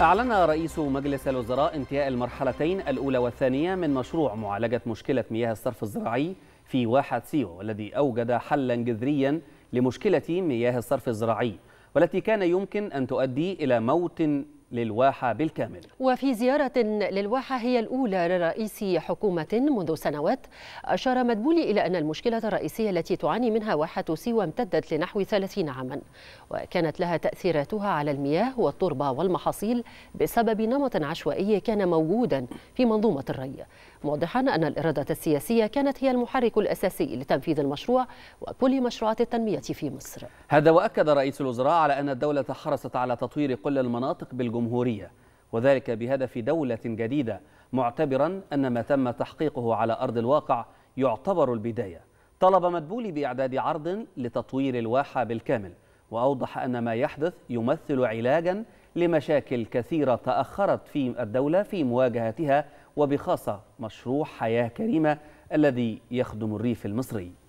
أعلن رئيس مجلس الوزراء انتهاء المرحلتين الأولى والثانية من مشروع معالجة مشكلة مياه الصرف الزراعي في واحة سيو الذي أوجد حلا جذريا لمشكلة مياه الصرف الزراعي والتي كان يمكن أن تؤدي إلى موت للواحة بالكامل وفي زيارة للواحة هي الأولى لرئيس حكومة منذ سنوات أشار مدبولي إلى أن المشكلة الرئيسية التي تعاني منها واحة سيوة امتدت لنحو 30 عاما وكانت لها تأثيراتها على المياه والتربة والمحاصيل بسبب نمط عشوائي كان موجودا في منظومة الري موضحا أن الإرادة السياسية كانت هي المحرك الأساسي لتنفيذ المشروع وكل مشروعات التنمية في مصر هذا وأكد رئيس الوزراء على أن الدولة حرصت على تطوير كل المناطق بالجهد الجمهورية وذلك بهدف دولة جديدة معتبرا أن ما تم تحقيقه على أرض الواقع يعتبر البداية طلب مدبولي بإعداد عرض لتطوير الواحة بالكامل وأوضح أن ما يحدث يمثل علاجا لمشاكل كثيرة تأخرت في الدولة في مواجهتها وبخاصة مشروع حياة كريمة الذي يخدم الريف المصري